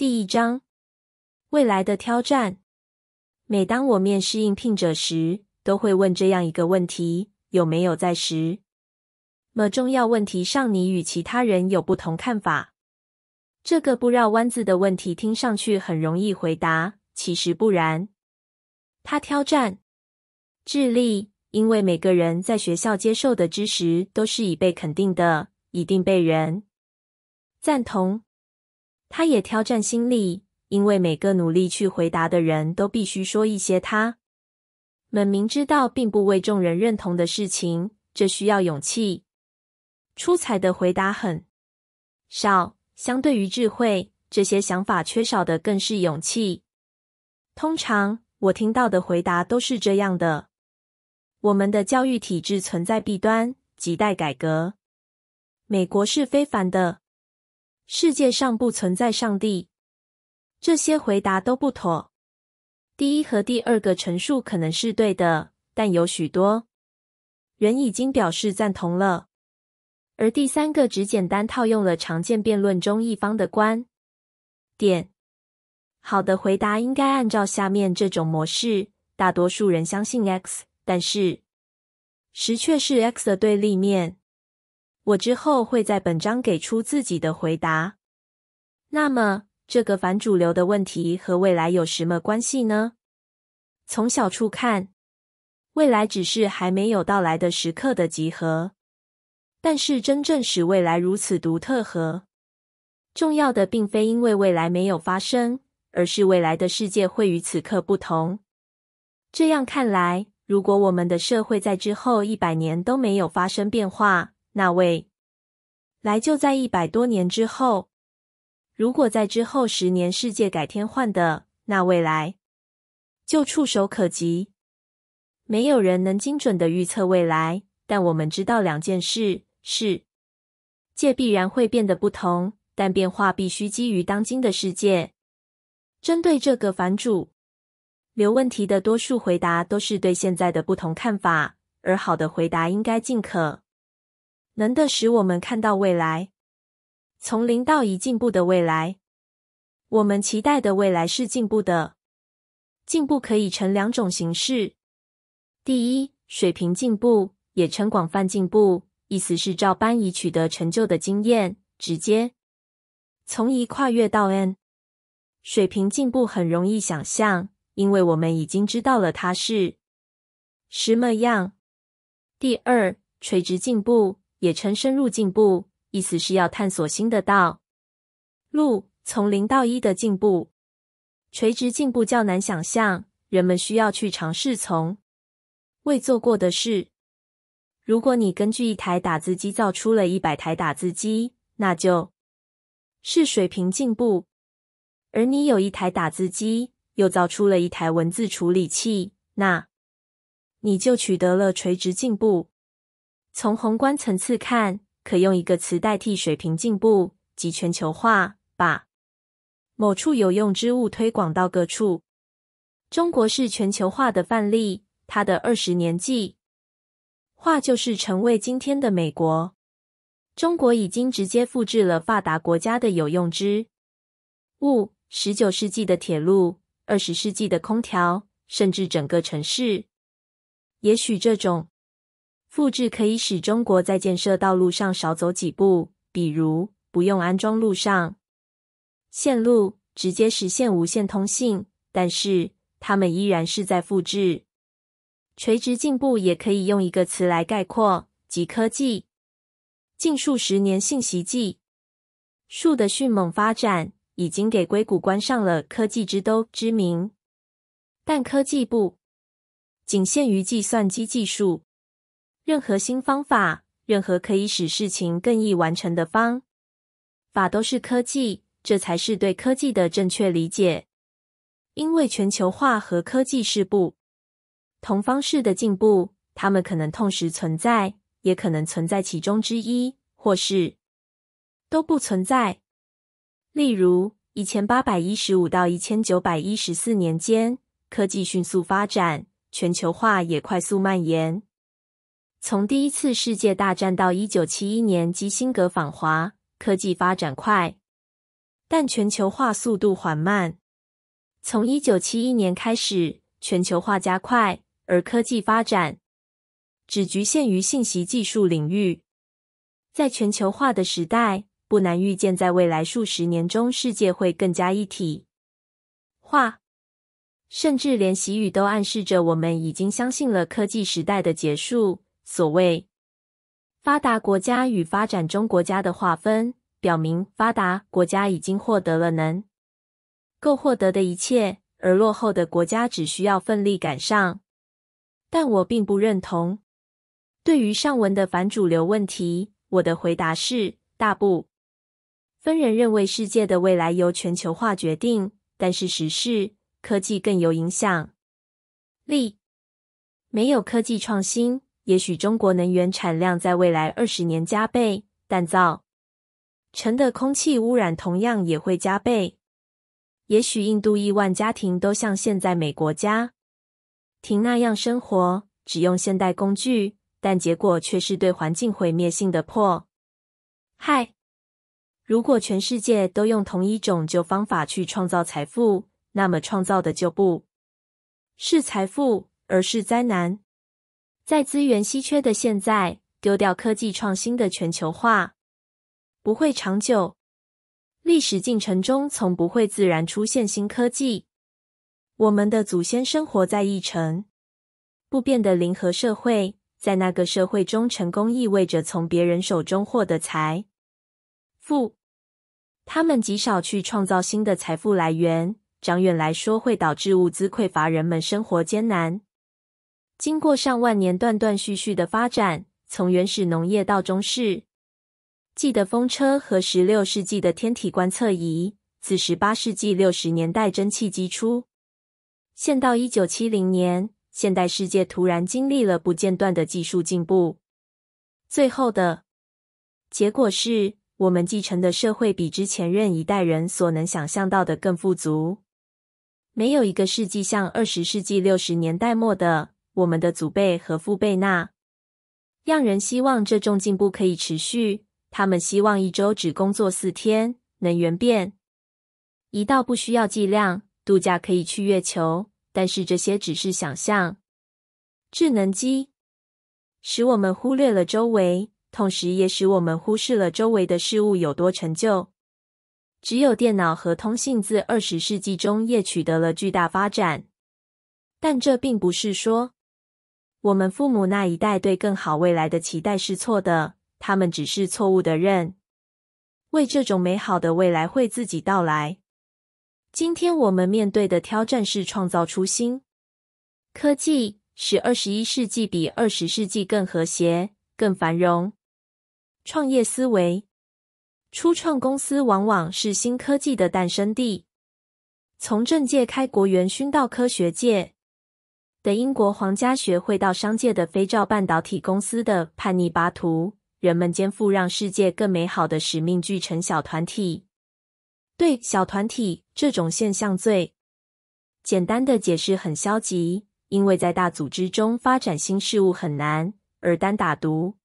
第一章未来的挑战。每当我面试应聘者时，都会问这样一个问题：有没有在时？么重要问题上你与其他人有不同看法？这个不绕弯子的问题听上去很容易回答，其实不然。他挑战智力，因为每个人在学校接受的知识都是已被肯定的，一定被人赞同。他也挑战心理，因为每个努力去回答的人都必须说一些他们明知道并不为众人认同的事情。这需要勇气。出彩的回答很少，相对于智慧，这些想法缺少的更是勇气。通常我听到的回答都是这样的：我们的教育体制存在弊端，亟待改革。美国是非凡的。世界上不存在上帝，这些回答都不妥。第一和第二个陈述可能是对的，但有许多人已经表示赞同了。而第三个只简单套用了常见辩论中一方的观点。好的回答应该按照下面这种模式：大多数人相信 X，但是十却是 X 的对立面。我之后会在本章给出自己的回答。那么，这个反主流的问题和未来有什么关系呢？从小处看，未来只是还没有到来的时刻的集合。但是，真正使未来如此独特和重要的，并非因为未来没有发生，而是未来的世界会与此刻不同。这样看来，如果我们的社会在之后一百年都没有发生变化，那位来就在一百多年之后。如果在之后十年，世界改天换的，那未来就触手可及。没有人能精准的预测未来，但我们知道两件事：是界必然会变得不同，但变化必须基于当今的世界。针对这个反主流问题的多数回答都是对现在的不同看法，而好的回答应该尽可。能的使我们看到未来，从零到一进步的未来。我们期待的未来是进步的。进步可以成两种形式：第一，水平进步，也称广泛进步，意思是照搬已取得成就的经验，直接从一跨越到 n。水平进步很容易想象，因为我们已经知道了它是什么样。第二，垂直进步。也称深入进步，意思是要探索新的道路，从零到一的进步。垂直进步较难想象，人们需要去尝试从未做过的事。如果你根据一台打字机造出了一百台打字机，那就是水平进步；而你有一台打字机，又造出了一台文字处理器，那你就取得了垂直进步。从宏观层次看，可用一个词代替：水平进步及全球化，把某处有用之物推广到各处。中国是全球化的范例，它的二十年计划就是成为今天的美国。中国已经直接复制了发达国家的有用之物：十九世纪的铁路，二十世纪的空调，甚至整个城市。也许这种。复制可以使中国在建设道路上少走几步，比如不用安装路上线路，直接实现无线通信。但是，它们依然是在复制。垂直进步也可以用一个词来概括，即科技。近数十年信息技术的迅猛发展，已经给硅谷关上了“科技之都”之名。但科技不仅限于计算机技术。任何新方法，任何可以使事情更易完成的方法，都是科技。这才是对科技的正确理解。因为全球化和科技是不同方式的进步，它们可能同时存在，也可能存在其中之一，或是都不存在。例如，一千八百一十五到一千九百一十四年间，科技迅速发展，全球化也快速蔓延。从第一次世界大战到一九七一年基辛格访华，科技发展快，但全球化速度缓慢。从一九七一年开始，全球化加快，而科技发展只局限于信息技术领域。在全球化的时代，不难预见，在未来数十年中，世界会更加一体化。甚至连习语都暗示着我们已经相信了科技时代的结束。所谓发达国家与发展中国家的划分，表明发达国家已经获得了能够获得的一切，而落后的国家只需要奋力赶上。但我并不认同。对于上文的反主流问题，我的回答是：大部分人认为世界的未来由全球化决定，但事实是科技更有影响力。没有科技创新。也许中国能源产量在未来二十年加倍，但造成的空气污染同样也会加倍。也许印度亿万家庭都像现在美国家庭那样生活，只用现代工具，但结果却是对环境毁灭性的破害。如果全世界都用同一种旧方法去创造财富，那么创造的就不是财富，而是灾难。在资源稀缺的现在，丢掉科技创新的全球化不会长久。历史进程中，从不会自然出现新科技。我们的祖先生活在一城不变的零和社会，在那个社会中，成功意味着从别人手中获得财富。他们极少去创造新的财富来源，长远来说会导致物资匮乏，人们生活艰难。经过上万年断断续续的发展，从原始农业到中世纪的风车和十六世纪的天体观测仪，自十八世纪六十年代蒸汽机出现到一九七零年，现代世界突然经历了不间断的技术进步。最后的结果是我们继承的社会比之前任一代人所能想象到的更富足。没有一个世纪像二十世纪六十年代末的。我们的祖辈和父辈那，让人希望这种进步可以持续。他们希望一周只工作四天，能源变，一道不需要计量，度假可以去月球。但是这些只是想象。智能机使我们忽略了周围，同时也使我们忽视了周围的事物有多陈旧。只有电脑和通信自二十世纪中叶取得了巨大发展。但这并不是说。我们父母那一代对更好未来的期待是错的，他们只是错误的认为这种美好的未来会自己到来。今天我们面对的挑战是创造初心。科技使二十一世纪比二十世纪更和谐、更繁荣。创业思维，初创公司往往是新科技的诞生地。从政界开国元勋到科学界。的英国皇家学会到商界的非兆半导体公司的叛逆巴图，人们肩负让世界更美好的使命，聚成小团体。对小团体这种现象最简单的解释很消极，因为在大组织中发展新事物很难，而单打独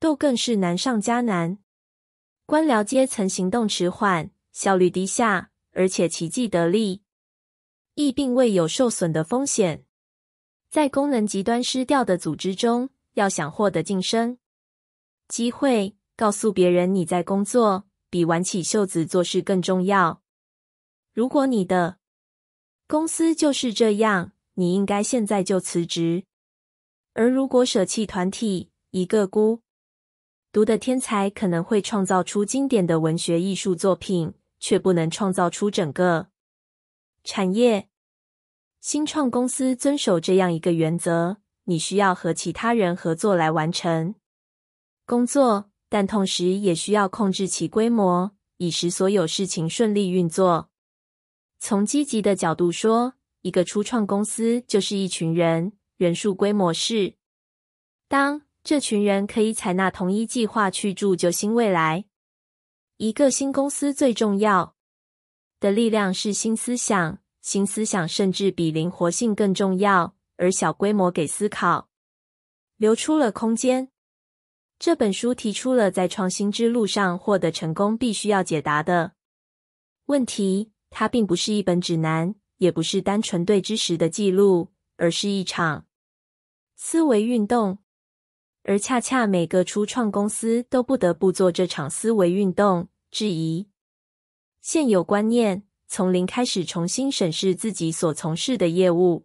斗更是难上加难。官僚阶层行动迟缓，效率低下，而且奇迹得力，亦并未有受损的风险。在功能极端失掉的组织中，要想获得晋升机会，告诉别人你在工作比挽起袖子做事更重要。如果你的公司就是这样，你应该现在就辞职。而如果舍弃团体，一个孤独的天才可能会创造出经典的文学艺术作品，却不能创造出整个产业。新创公司遵守这样一个原则：你需要和其他人合作来完成工作，但同时也需要控制其规模，以使所有事情顺利运作。从积极的角度说，一个初创公司就是一群人，人数规模是当这群人可以采纳同一计划去铸就新未来。一个新公司最重要的力量是新思想。新思想甚至比灵活性更重要，而小规模给思考留出了空间。这本书提出了在创新之路上获得成功必须要解答的问题。它并不是一本指南，也不是单纯对知识的记录，而是一场思维运动。而恰恰每个初创公司都不得不做这场思维运动，质疑现有观念。从零开始重新审视自己所从事的业务。